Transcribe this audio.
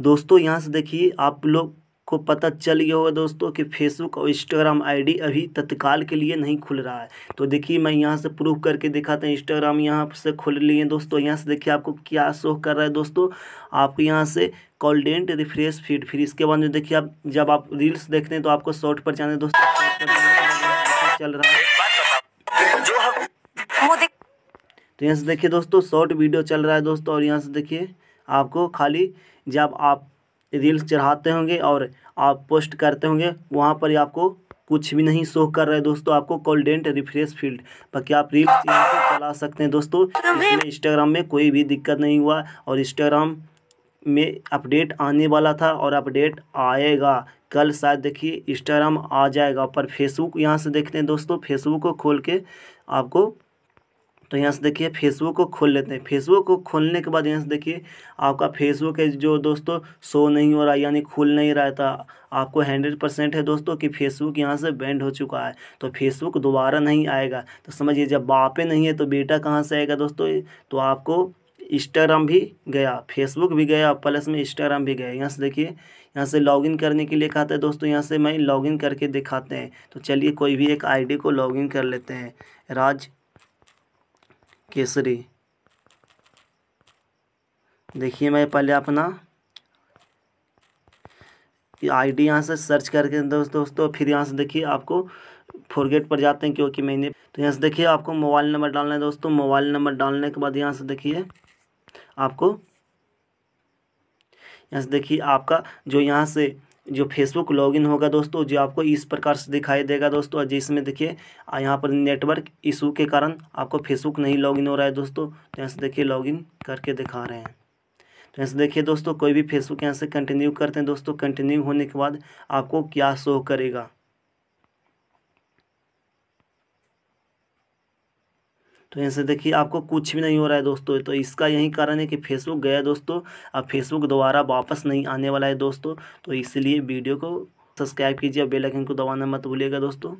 दोस्तों यहाँ से देखिए आप लोग को पता चल गया होगा दोस्तों कि फेसबुक और इंस्टाग्राम आईडी अभी तत्काल के लिए नहीं खुल रहा है तो देखिए मैं यहाँ से प्रूफ करके दिखाते हैं इंस्टाग्राम यहाँ से खुल लिए दोस्तों यहाँ से देखिए आपको क्या शो कर रहा है दोस्तों आपको यहाँ से कॉल्डेंट रिफ्रेश फीड फिर इसके बाद जो देखिए आप जब आप रील्स देखते हैं तो आपको शॉर्ट पर जाने दोस्तों चल रहा है तो यहाँ से देखिए दोस्तों शॉर्ट वीडियो चल रहा है दोस्तों और यहाँ से देखिए आपको खाली जब आप रील्स चढ़ाते होंगे और आप पोस्ट करते होंगे वहाँ पर आपको कुछ भी नहीं शो कर रहे दोस्तों आपको कॉलडेंट रिफ्रेश फील्ड बाकी आप रील्स चला सकते हैं दोस्तों इंस्टाग्राम में कोई भी दिक्कत नहीं हुआ और इंस्टाग्राम में अपडेट आने वाला था और अपडेट आएगा कल शायद देखिए इंस्टाग्राम आ जाएगा पर फेसबुक यहाँ से देखते हैं दोस्तों फेसबुक को खोल के आपको तो यहाँ से देखिए फेसबुक को खोल लेते हैं फेसबुक को खोलने के बाद यहाँ से देखिए आपका फेसबुक है जो दोस्तों शो नहीं हो रहा यानी खुल नहीं रहा था आपको हंड्रेड परसेंट है दोस्तों कि फेसबुक यहाँ से बैंड हो चुका है तो फेसबुक दोबारा नहीं आएगा तो समझिए जब बापे नहीं है तो बेटा कहाँ से आएगा दोस्तों तो आपको इंस्टाग्राम भी गया फेसबुक भी गया प्लस में इंस्टाग्राम भी गया यहाँ से देखिए यहाँ से लॉगिन करने के लिए कहते हैं दोस्तों यहाँ से मैं लॉगिन करके दिखाते हैं तो चलिए कोई भी एक आईडी को लॉगिन कर लेते हैं राज केसरी देखिए मैं पहले अपना आई डी यहाँ से सर्च करके दोस्तों दोस्तों फिर यहाँ से देखिए आपको फोरगेट पर जाते हैं क्योंकि मैंने तो यहाँ से देखिए आपको मोबाइल नंबर डालना है दोस्तों मोबाइल नंबर डालने के बाद यहाँ से देखिए आपको यहाँ से देखिए आपका जो यहाँ से जो फेसबुक लॉगिन होगा दोस्तों जो आपको इस प्रकार से दिखाई देगा दोस्तों जिसमें देखिए यहाँ पर नेटवर्क इशू के कारण आपको फेसबुक नहीं लॉगिन हो रहा है दोस्तों तो यहाँ से देखिए लॉगिन करके दिखा रहे हैं तो यहाँ से देखिए दोस्तों कोई भी फेसबुक यहाँ से कंटिन्यू करते हैं दोस्तों कंटिन्यू होने के बाद आपको क्या शो करेगा तो यहाँ से देखिए आपको कुछ भी नहीं हो रहा है दोस्तों तो इसका यही कारण है कि फेसबुक गया दोस्तों अब फेसबुक दोबारा वापस नहीं आने वाला है दोस्तों तो इसलिए वीडियो को सब्सक्राइब कीजिए बेल आइकन को दबाना मत भूलिएगा दोस्तों